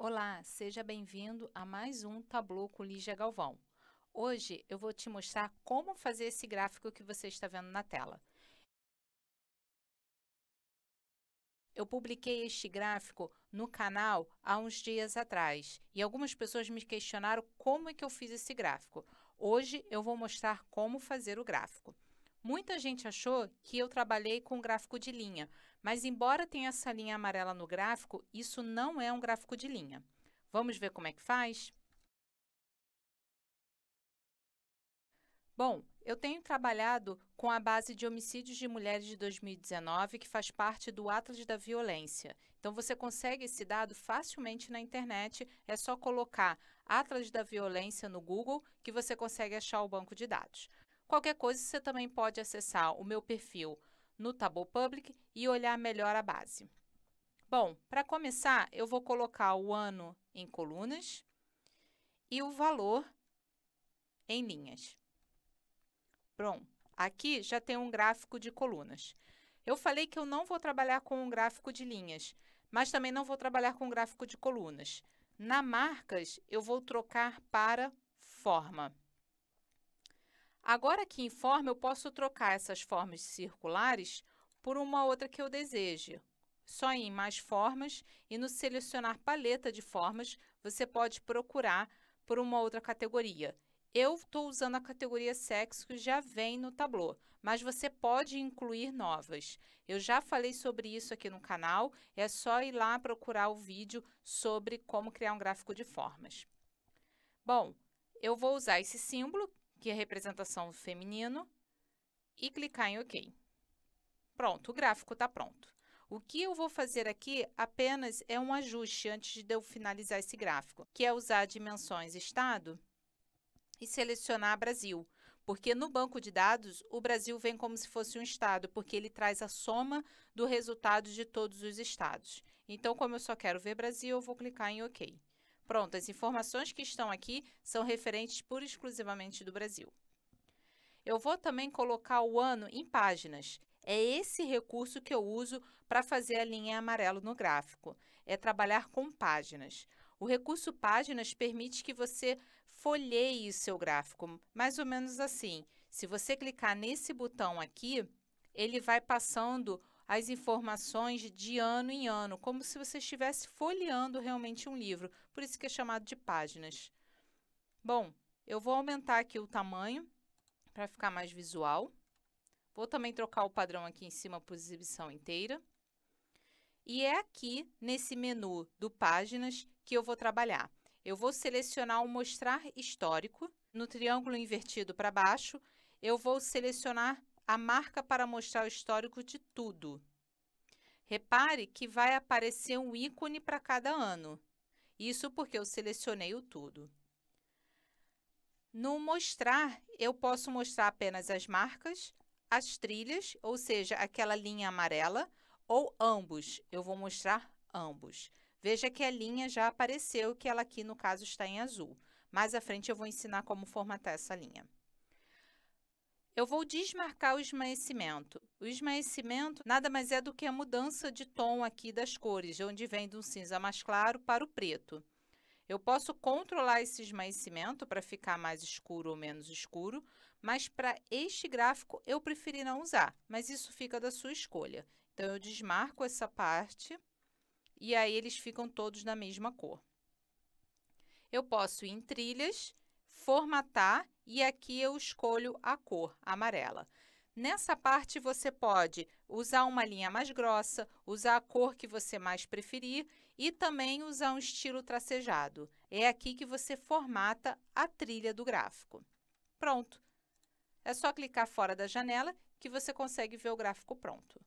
Olá, seja bem-vindo a mais um Tableau com Lígia Galvão. Hoje eu vou te mostrar como fazer esse gráfico que você está vendo na tela. Eu publiquei este gráfico no canal há uns dias atrás e algumas pessoas me questionaram como é que eu fiz esse gráfico. Hoje eu vou mostrar como fazer o gráfico. Muita gente achou que eu trabalhei com gráfico de linha, mas embora tenha essa linha amarela no gráfico, isso não é um gráfico de linha. Vamos ver como é que faz? Bom, eu tenho trabalhado com a base de homicídios de mulheres de 2019, que faz parte do Atlas da Violência. Então, você consegue esse dado facilmente na internet, é só colocar Atlas da Violência no Google que você consegue achar o banco de dados. Qualquer coisa, você também pode acessar o meu perfil no Tableau Public e olhar melhor a base. Bom, para começar, eu vou colocar o ano em colunas e o valor em linhas. Pronto, aqui já tem um gráfico de colunas. Eu falei que eu não vou trabalhar com um gráfico de linhas, mas também não vou trabalhar com um gráfico de colunas. Na marcas, eu vou trocar para forma. Agora aqui em forma, eu posso trocar essas formas circulares por uma outra que eu deseje. Só em mais formas e no selecionar paleta de formas, você pode procurar por uma outra categoria. Eu estou usando a categoria sexo que já vem no Tableau, mas você pode incluir novas. Eu já falei sobre isso aqui no canal, é só ir lá procurar o vídeo sobre como criar um gráfico de formas. Bom, eu vou usar esse símbolo, que é a representação do feminino, e clicar em OK. Pronto, o gráfico está pronto. O que eu vou fazer aqui apenas é um ajuste antes de eu finalizar esse gráfico, que é usar dimensões estado e selecionar Brasil, porque no banco de dados o Brasil vem como se fosse um estado, porque ele traz a soma do resultado de todos os estados. Então, como eu só quero ver Brasil, eu vou clicar em OK. Pronto, as informações que estão aqui são referentes pura e exclusivamente do Brasil. Eu vou também colocar o ano em páginas. É esse recurso que eu uso para fazer a linha amarelo no gráfico, é trabalhar com páginas. O recurso páginas permite que você folheie o seu gráfico, mais ou menos assim. Se você clicar nesse botão aqui, ele vai passando as informações de ano em ano, como se você estivesse folheando realmente um livro. Por isso que é chamado de páginas. Bom, eu vou aumentar aqui o tamanho para ficar mais visual. Vou também trocar o padrão aqui em cima para exibição inteira. E é aqui, nesse menu do Páginas, que eu vou trabalhar. Eu vou selecionar o Mostrar Histórico. No triângulo invertido para baixo, eu vou selecionar a marca para mostrar o histórico de tudo. Repare que vai aparecer um ícone para cada ano. Isso porque eu selecionei o tudo. No mostrar, eu posso mostrar apenas as marcas, as trilhas, ou seja, aquela linha amarela, ou ambos. Eu vou mostrar ambos. Veja que a linha já apareceu, que ela aqui, no caso, está em azul. Mais à frente, eu vou ensinar como formatar essa linha. Eu vou desmarcar o esmaecimento. O esmaecimento nada mais é do que a mudança de tom aqui das cores, onde vem do cinza mais claro para o preto. Eu posso controlar esse esmaecimento para ficar mais escuro ou menos escuro, mas para este gráfico eu preferi não usar, mas isso fica da sua escolha. Então, eu desmarco essa parte e aí eles ficam todos na mesma cor. Eu posso ir em trilhas formatar e aqui eu escolho a cor amarela. Nessa parte você pode usar uma linha mais grossa, usar a cor que você mais preferir e também usar um estilo tracejado. É aqui que você formata a trilha do gráfico. Pronto! É só clicar fora da janela que você consegue ver o gráfico pronto.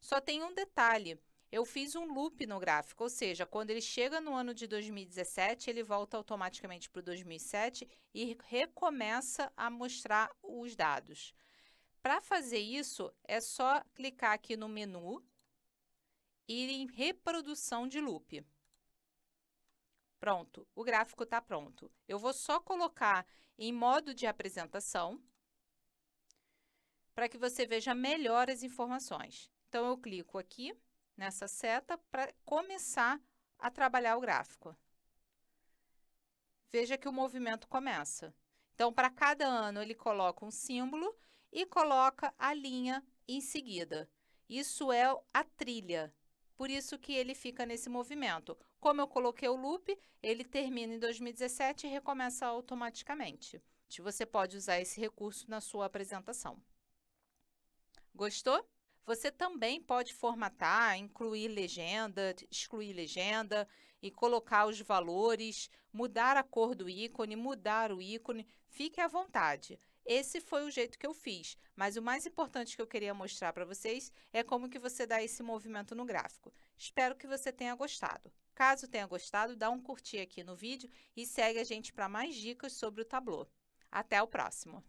Só tem um detalhe, eu fiz um loop no gráfico, ou seja, quando ele chega no ano de 2017, ele volta automaticamente para o 2007 e recomeça a mostrar os dados. Para fazer isso, é só clicar aqui no menu e em reprodução de loop. Pronto, o gráfico está pronto. Eu vou só colocar em modo de apresentação para que você veja melhor as informações. Então, eu clico aqui nessa seta para começar a trabalhar o gráfico. Veja que o movimento começa. Então, para cada ano, ele coloca um símbolo e coloca a linha em seguida. Isso é a trilha, por isso que ele fica nesse movimento. Como eu coloquei o loop, ele termina em 2017 e recomeça automaticamente. Você pode usar esse recurso na sua apresentação. Gostou? Você também pode formatar, incluir legenda, excluir legenda e colocar os valores, mudar a cor do ícone, mudar o ícone, fique à vontade. Esse foi o jeito que eu fiz, mas o mais importante que eu queria mostrar para vocês é como que você dá esse movimento no gráfico. Espero que você tenha gostado. Caso tenha gostado, dá um curtir aqui no vídeo e segue a gente para mais dicas sobre o Tableau. Até o próximo!